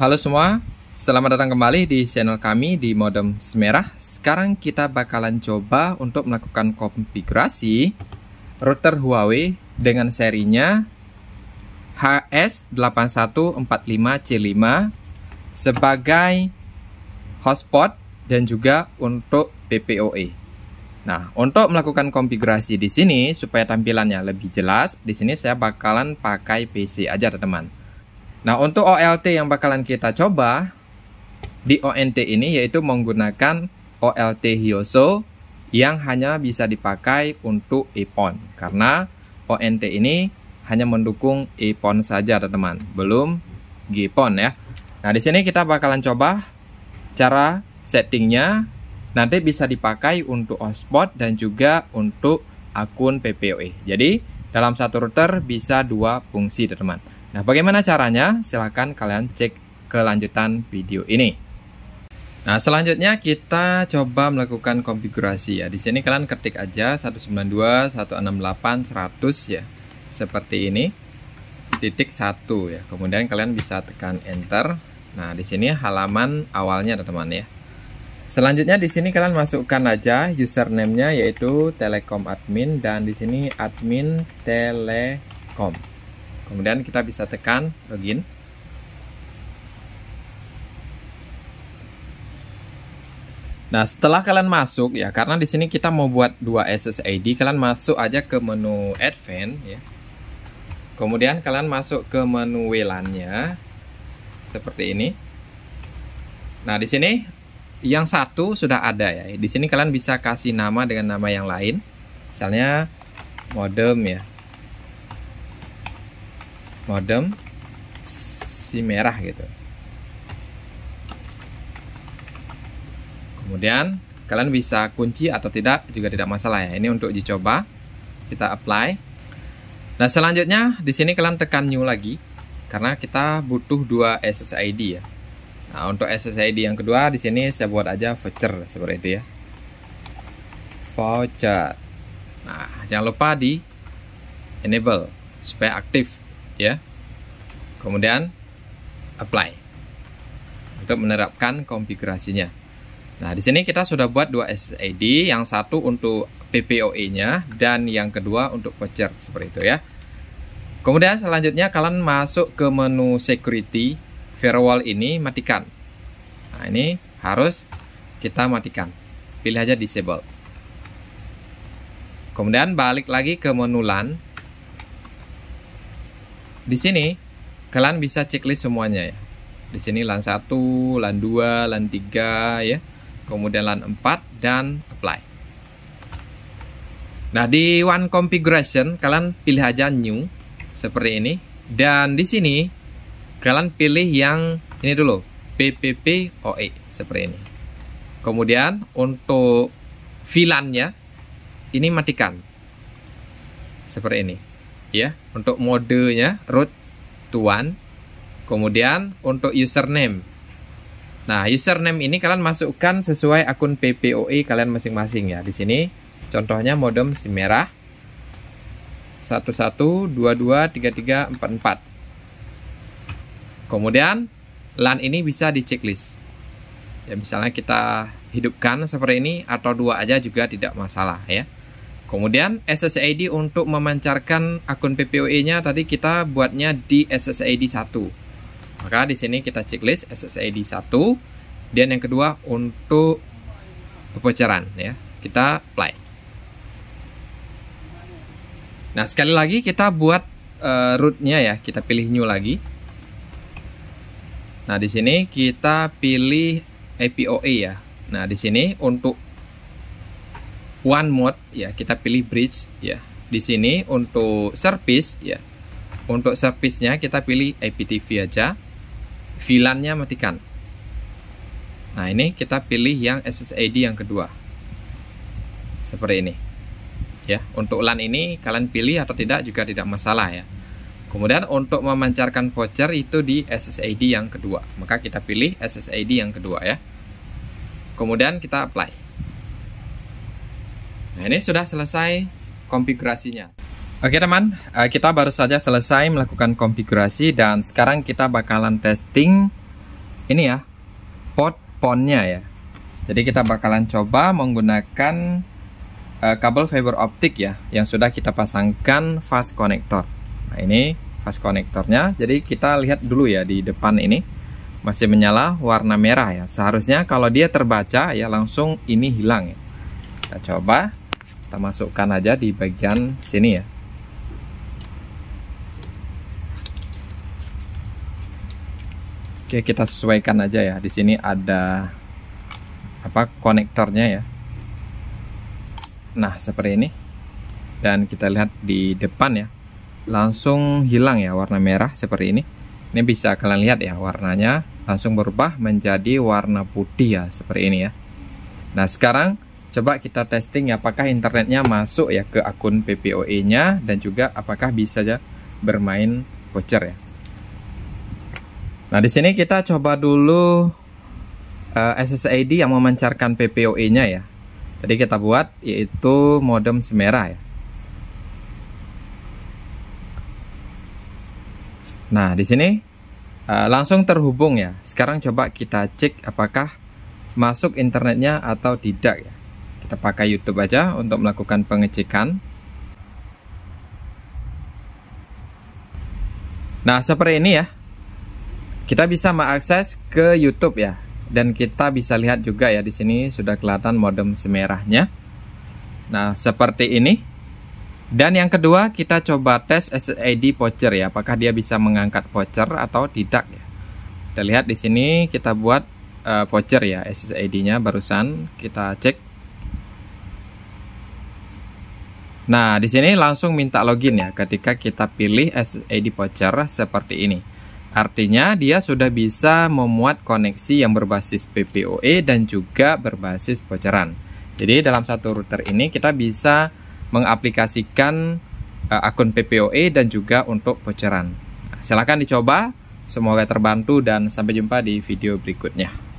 Halo semua, selamat datang kembali di channel kami di Modem Semerah. Sekarang kita bakalan coba untuk melakukan konfigurasi router Huawei dengan serinya HS8145C5 sebagai hotspot dan juga untuk PPOE. Nah, untuk melakukan konfigurasi di sini supaya tampilannya lebih jelas, di sini saya bakalan pakai PC aja, teman-teman. Nah, untuk OLT yang bakalan kita coba di ONT ini yaitu menggunakan OLT Hyoso yang hanya bisa dipakai untuk EPON karena ONT ini hanya mendukung EPON saja teman-teman, belum Gipon ya. Nah, di sini kita bakalan coba cara settingnya nanti bisa dipakai untuk hotspot dan juga untuk akun PPOE. Jadi, dalam satu router bisa dua fungsi teman-teman. Nah, bagaimana caranya? Silahkan kalian cek kelanjutan video ini. Nah, selanjutnya kita coba melakukan konfigurasi ya. Di sini kalian ketik aja 192, 168, 100 ya. Seperti ini. Titik 1 ya. Kemudian kalian bisa tekan enter. Nah, di sini halaman awalnya teman-teman ya. Selanjutnya di sini kalian masukkan aja username-nya yaitu Telekom admin dan di sini admin Telekom. Kemudian kita bisa tekan login. Nah, setelah kalian masuk ya, karena di sini kita mau buat dua SSID, kalian masuk aja ke menu Advanced ya. Kemudian kalian masuk ke menu WLAN-nya seperti ini. Nah, di sini yang satu sudah ada ya. Di sini kalian bisa kasih nama dengan nama yang lain. Misalnya modem ya modem si merah gitu kemudian kalian bisa kunci atau tidak juga tidak masalah ya ini untuk dicoba kita apply nah selanjutnya di sini kalian tekan new lagi karena kita butuh dua SSID ya nah untuk SSID yang kedua di sini saya buat aja voucher seperti itu ya voucher nah jangan lupa di enable supaya aktif ya kemudian apply untuk menerapkan konfigurasinya. Nah, di sini kita sudah buat dua SSID, yang satu untuk PPOE-nya dan yang kedua untuk voucher seperti itu ya. Kemudian selanjutnya kalian masuk ke menu security firewall ini matikan. Nah, ini harus kita matikan. Pilih aja disable. Kemudian balik lagi ke menu LAN. Di sini Kalian bisa checklist semuanya ya. Di sini LAN 1, LAN 2, LAN 3 ya. Kemudian LAN 4 dan apply. Nah, di one configuration kalian pilih aja new seperti ini dan di sini kalian pilih yang ini dulu, PPP OE seperti ini. Kemudian untuk VLAN-nya ini matikan. Seperti ini. Ya, untuk modenya root tuan. Kemudian untuk username. Nah, username ini kalian masukkan sesuai akun PPOE kalian masing-masing ya. Di sini contohnya modem si merah 11223344. Kemudian LAN ini bisa di checklist. Ya misalnya kita hidupkan seperti ini atau dua aja juga tidak masalah ya. Kemudian SSID untuk memancarkan akun PPOE-nya tadi kita buatnya di SSID 1. Maka di sini kita checklist SSID 1. Dan yang kedua untuk kebocoran ya. Kita play. Nah, sekali lagi kita buat uh, eh, root-nya ya. Kita pilih new lagi. Nah, di sini kita pilih APOE ya. Nah, di sini untuk one mode ya kita pilih bridge ya di sini untuk service ya untuk servicenya kita pilih IPTV aja VLAN-nya matikan nah ini kita pilih yang SSID yang kedua seperti ini ya untuk LAN ini kalian pilih atau tidak juga tidak masalah ya kemudian untuk memancarkan voucher itu di SSID yang kedua maka kita pilih SSID yang kedua ya kemudian kita apply Nah, ini sudah selesai konfigurasinya. Oke teman, eh, kita baru saja selesai melakukan konfigurasi dan sekarang kita bakalan testing ini ya, port ponnya ya. Jadi kita bakalan coba menggunakan uh, kabel fiber optik ya, yang sudah kita pasangkan fast connector. Nah ini fast connectornya, jadi kita lihat dulu ya di depan ini masih menyala warna merah ya. Seharusnya kalau dia terbaca ya langsung ini hilang ya. Kita coba kita masukkan aja di bagian sini ya Oke kita sesuaikan aja ya di sini ada apa konektornya ya nah seperti ini dan kita lihat di depan ya langsung hilang ya warna merah seperti ini ini bisa kalian lihat ya warnanya langsung berubah menjadi warna putih ya seperti ini ya nah sekarang Coba kita testing ya, apakah internetnya masuk ya ke akun PPOE-nya dan juga apakah bisa ya bermain voucher ya. Nah, di sini kita coba dulu uh, eh, SSID yang memancarkan PPOE-nya ya. Jadi kita buat yaitu modem Semera ya. Nah, di sini uh, langsung terhubung ya. Sekarang coba kita cek apakah masuk internetnya atau tidak ya kita pakai YouTube aja untuk melakukan pengecekan. Nah, seperti ini ya. Kita bisa mengakses ke YouTube ya. Dan kita bisa lihat juga ya di sini sudah kelihatan modem semerahnya. Nah, seperti ini. Dan yang kedua, kita coba tes SSID voucher ya, apakah dia bisa mengangkat voucher atau tidak ya. Kita lihat di sini kita buat uh, voucher ya SSID-nya barusan kita cek Nah, di sini langsung minta login ya ketika kita pilih SSID voucher seperti ini. Artinya dia sudah bisa memuat koneksi yang berbasis PPOE dan juga berbasis voucheran. Jadi dalam satu router ini kita bisa mengaplikasikan uh, akun PPOE dan juga untuk voucheran. Nah, silahkan dicoba, semoga terbantu dan sampai jumpa di video berikutnya.